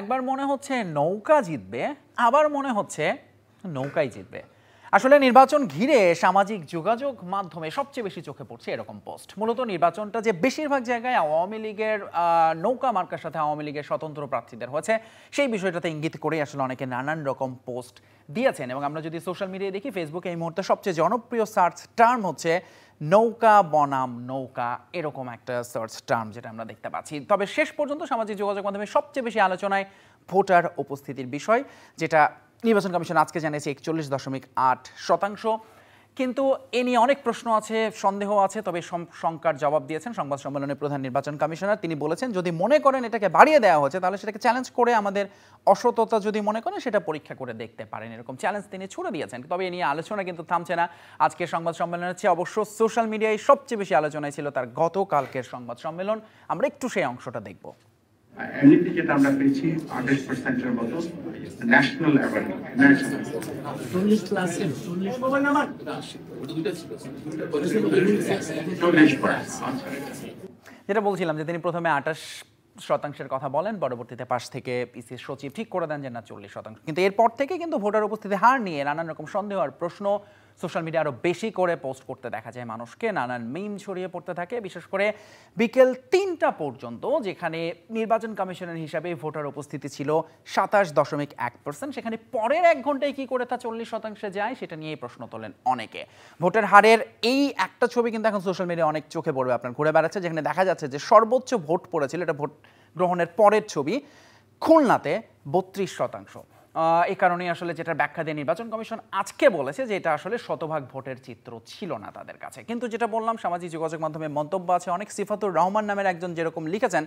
একবার মনে হচ্ছে নৌকা জিতবে আবার মনে হচ্ছে নৌকাই জিতবে আসলে নির্বাচন ঘিরে সামাজিক যোগাযোগ মাধ্যমে সবচেয়ে বেশি চোখে পড়ছে এরকম পোস্ট মূলত নির্বাচনটা যে বেশিরভাগ জায়গায় আওয়ামী লীগের নৌকা মার্কার সাথে আওয়ামী লীগের স্বতন্ত্র প্রার্থীদের হয়েছে সেই বিষয়টাতে ইঙ্গিত করে আসলে অনেকে নানান রকম পোস্ট দিয়েছেন এবং আমরা যদি সোশ্যাল মিডিয়ায় দেখি ফেসবুকে এই মুহূর্তে সবচেয়ে জনপ্রিয় সার্চ টার্ম হচ্ছে নৌকা বনাম নৌকা এরকম একটা সার্চ টার্ম যেটা আমরা দেখতে পাচ্ছি তবে শেষ পর্যন্ত সামাজিক যোগাযোগ মাধ্যমে সবচেয়ে বেশি আলোচনায় ভোটার উপস্থিতির বিষয় যেটা নির্বাচন কমিশন আজকে জানিয়েছে একচল্লিশ দশমিক আট শতাংশ কিন্তু এ নিয়ে অনেক প্রশ্ন আছে সন্দেহ আছে তবে শঙ্কার জবাব দিয়েছেন সংবাদ সম্মেলনে প্রধান নির্বাচন কমিশনার তিনি বলেছেন যদি মনে করেন এটাকে বাড়িয়ে দেওয়া হচ্ছে তাহলে সেটাকে চ্যালেঞ্জ করে আমাদের অসততা যদি মনে করেন সেটা পরীক্ষা করে দেখতে পারেন এরকম চ্যালেঞ্জ তিনি ছুড়ে দিয়েছেন তবে এ নিয়ে আলোচনা কিন্তু থামছে না আজকে সংবাদ সম্মেলনের চেয়ে অবশ্য সোশ্যাল মিডিয়ায় সবচেয়ে বেশি আলোচনায় ছিল তার গতকালকের সংবাদ সম্মেলন আমরা একটু সেই অংশটা দেখবো এমনিতে যেটা আমরা পেয়েছি পার্সেন্টের মতো ন্যাশনাল অ্যাওয়ার্ড যেটা বলছিলাম যে তিনি প্রথমে আঠাশ শতাংশের কথা বলেন পরবর্তীতে পাশ থেকে ইসির সচিব ঠিক করে দেন যে না চল্লিশ শতাংশ কিন্তু এরপর থেকে কিন্তু ভোটার উপস্থিতি হার নিয়ে নানান রকম সন্দেহ আর প্রশ্ন সোশ্যাল মিডিয়া আরও বেশি করে পোস্ট করতে দেখা যায় মানুষকে নানান মিম ছড়িয়ে পড়তে থাকে বিশেষ করে বিকেল তিনটা পর্যন্ত যেখানে নির্বাচন কমিশনের হিসাবে ভোটার উপস্থিতি ছিল সাতাশ দশমিক এক পার্সেন্ট সেখানে পরের এক ঘন্টায় কি করে তা চল্লিশ শতাংশে যায় সেটা নিয়ে প্রশ্ন তোলেন অনেকে ভোটের হারের এই একটা ছবি কিন্তু এখন সোশ্যাল মিডিয়া অনেক চোখে পড়বে আপনার ঘুরে বেড়াচ্ছে যেখানে দেখা যাচ্ছে যে সর্বোচ্চ ভোট পড়েছিল এটা ভোট গ্রহণের পরের ছবি খুলনাতে বত্রিশ শতাংশ এ কারণে আসলে যেটা ব্যাখ্যা দিয়ে নির্বাচন কমিশন আজকে বলেছে যে এটা আসলে শতভাগ ভোটের চিত্র ছিল না তাদের কাছে কিন্তু যেটা বললাম সামাজিক যোগাযোগ মাধ্যমে মন্তব্য আছে অনেক সিফাতুর রহমান নামের একজন যেরকম লিখেছেন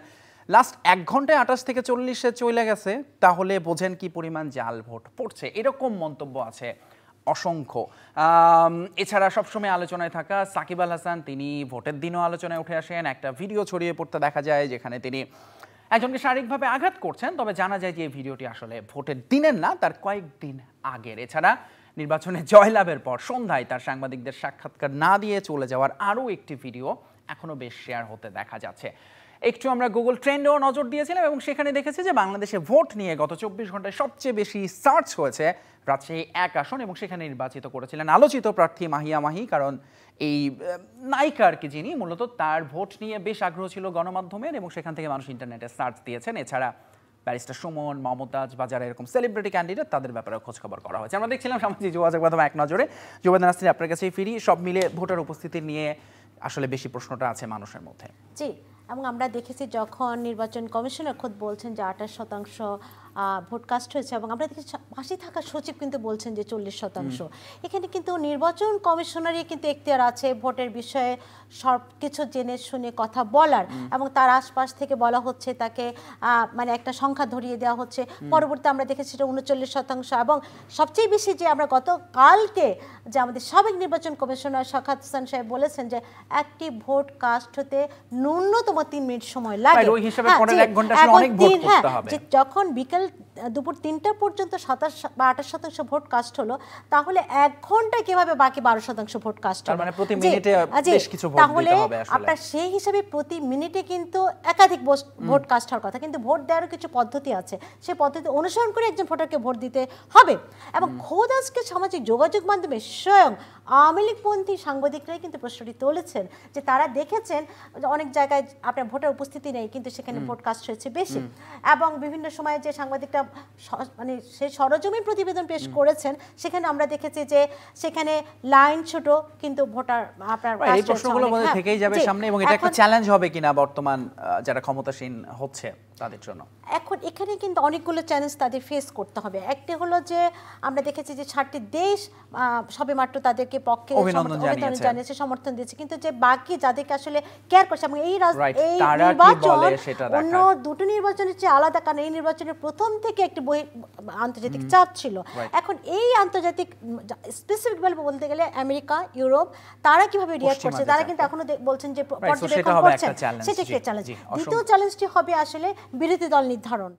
লাস্ট এক ঘন্টায় আঠাশ থেকে চল্লিশে চলে গেছে তাহলে বোঝেন কি পরিমাণ জাল ভোট পড়ছে এরকম মন্তব্য আছে অসংখ্য এছাড়া সবসময় আলোচনায় থাকা সাকিব আল হাসান তিনি ভোটের দিনও আলোচনায় উঠে আসেন একটা ভিডিও ছড়িয়ে পড়তে দেখা যায় যেখানে তিনি একজনকে শারীরিকভাবে আঘাত করছেন তবে জানা যায় যে এই ভিডিওটি আসলে ভোটের দিনের না তার কয়েকদিন আগের এছাড়া নির্বাচনে জয়লাভের পর সন্ধ্যায় তার সাংবাদিকদের সাক্ষাৎকার না দিয়ে চলে যাওয়ার আরও একটি ভিডিও এখনও বেশ শেয়ার হতে দেখা যাচ্ছে একটু আমরা গুগল ট্রেন্ডেও নজর দিয়েছিলাম এবং সেখানে দেখেছি যে বাংলাদেশে ভোট নিয়ে গত চব্বিশ ঘন্টায় সবচেয়ে বেশি সার্চ হয়েছে রাজশাহী এক আসন এবং সেখানে নির্বাচিত করেছিলেন আলোচিত প্রার্থী মাহিয়া মাহি কারণ এই নায়িকা আর কি যিনি মূলত তার ভোট নিয়ে বেশ আগ্রহ ছিল গণমাধ্যমের এবং সেখান থেকে মানুষ ইন্টারনেটে সার্চ দিয়েছেন এছাড়া ব্যারিস্টার সুমন মমতাজ বাজার এরকম সেলিব্রিটি ক্যান্ডিডেট তাদের ব্যাপারে খোঁজখবর করা হয়েছে আমরা দেখছিলাম সামাজিক যোগাযোগ মাধ্যম এক নজরে যুবেন্দ্র নাস্তির আপনার কাছে ফিরি সব মিলে ভোটার উপস্থিতি নিয়ে আসলে বেশি প্রশ্নটা আছে মানুষের মধ্যে জি এবং আমরা দেখেছি যখন নির্বাচন কমিশনার খোদ বলছেন যে আঠাশ শতাংশ ভোটকাস্ট হয়েছে এবং আমরা দেখি ফাঁসি থাকা সচিব কিন্তু বলছেন যে চল্লিশ শতাংশ এখানে কিন্তু নির্বাচন কমিশনারই কিন্তু এখতিয়ার আছে ভোটের বিষয়ে সব কিছু জেনে শুনে কথা বলার এবং তার আশপাশ থেকে বলা হচ্ছে তাকে মানে একটা সংখ্যা ধরিয়ে দেওয়া হচ্ছে পরবর্তী আমরা দেখেছি সেটা উনচল্লিশ শতাংশ এবং সবচেয়ে বেশি যে আমরা গতকালকে যে আমাদের সাবেক নির্বাচন কমিশনার সাখাত হোসেন সাহেব বলেছেন যে একটি ভোট কাস্ট হতে ন্যূনতম তিন মিনিট সময় লাগে হ্যাঁ, হ্যাঁ যখন বিকেল Well, দুপুর তিনটা পর্যন্ত সাতাশ বা আঠাশ শতাংশ ভোট কাস্ট হলো তাহলে এক ঘন্টা কিভাবে বাকি বারো শতাংশ ভোট কাস্ট হলো মানে প্রতি মিনিটে বেশ কিছু ভোট তাহলে আপনার সেই হিসাবে প্রতি মিনিটে কিন্তু একাধিক ভোট কাস্ট হওয়ার কথা কিন্তু ভোট দেওয়ারও কিছু পদ্ধতি আছে সেই পদ্ধতি অনুসরণ করে একজন ভোটারকে ভোট দিতে হবে এবং খোদ আজকে সামাজিক যোগাযোগ মাধ্যমে স্বয়ং আওয়ামী লীগপন্থী সাংবাদিকরাই কিন্তু প্রশ্নটি তুলেছেন যে তারা দেখেছেন অনেক জায়গায় আপনার ভোটার উপস্থিতি নেই কিন্তু সেখানে ভোট কাস্ট হয়েছে বেশি এবং বিভিন্ন সময়ে যে সাংবাদিকরা মানে সে সরজমি প্রতিবেদন পেশ করেছেন সেখানে আমরা দেখেছি যে সেখানে লাইন ছোট কিন্তু ভোটার আপনার এই প্রশ্নগুলো হ্যাঁ, থেকেই যাবে সামনে এবং এটা একটা চ্যালেঞ্জ হবে কিনা বর্তমান যারা ক্ষমতাসীন হচ্ছে তাদের জন্য এখন এখানে কিন্তু অনেকগুলো চ্যালেঞ্জ তাদের ফেস করতে হবে একটা হলো যে আমরা দেখেছি যে ছাড়টি দেশ সবে মাত্র তাদেরকে পক্ষে অভিনন্দন জানিয়েছে সমর্থন দিয়েছে কিন্তু যে বাকি যাদেরকে আসলে কেয়ার করছে এবং এই এই নির্বাচন অন্য দুটো নির্বাচনের চেয়ে আলাদা কারণ এই নির্বাচনের প্রথম থেকে একটি বই আন্তর্জাতিক চাপ ছিল এখন এই আন্তর্জাতিক স্পেসিফিকভাবে বলতে গেলে আমেরিকা ইউরোপ তারা কিভাবে রিয়াক্ট করছে তারা কিন্তু এখনো বলছেন যে পর্যবেক্ষণ করছেন সেটা একটা চ্যালেঞ্জ দ্বিতীয় চ্যালেঞ্জটি হবে আসলে বিরোধী দল নির্ধারণ